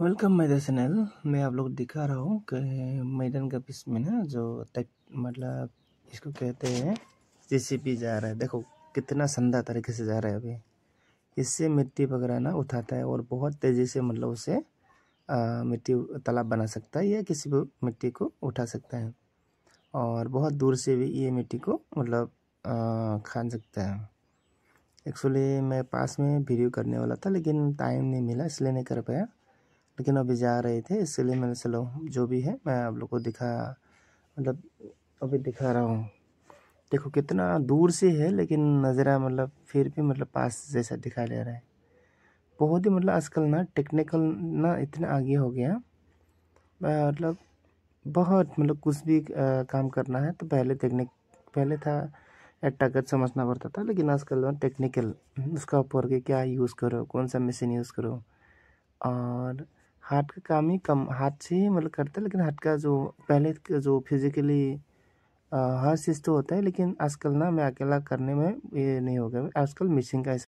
welcome मैं channel मैं आप लोग दिखा रहा हूँ कि मैदान का पीस में ना जो टाइप मतलब इसको कहते हैं जेसीबी जा रहा है देखो कितना संदा तरीके से जा रहा है अभी इससे मिट्टी वगैरह ना उठाता है और बहुत तेज़ी से मतलब उसे आ, मिट्टी तालाब बना सकता है या किसी भी मिट्टी को उठा सकता है और बहुत दूर से भी ये मिट्टी को मतलब खान सकता है एक्चुअली मैं पास में वीडियो करने वाला था लेकिन टाइम नहीं मिला इसलिए नहीं कर पाया लेकिन अभी जा रहे थे इसलिए मैंने चलो जो भी है मैं आप लोग को दिखा मतलब अभी दिखा रहा हूँ देखो कितना दूर से है लेकिन नज़रा मतलब फिर भी मतलब पास जैसा दिखाई दे रहा है बहुत ही मतलब आजकल ना टेक्निकल ना इतना आगे हो गया मतलब बहुत मतलब कुछ भी आ, काम करना है तो पहले टेक्निक पहले था टकट समझना पड़ता था लेकिन आजकल ना टेक्निकल उसका ऊपर के क्या यूज़ करो कौन सा मशीन यूज़ करो और हाथ का काम ही कम हाथ से ही मतलब करता है लेकिन हाथ का जो पहले का जो फिजिकली हर चीज़ तो होता है लेकिन आजकल ना मैं अकेला करने में ये नहीं हो गया आजकल मिशिंग का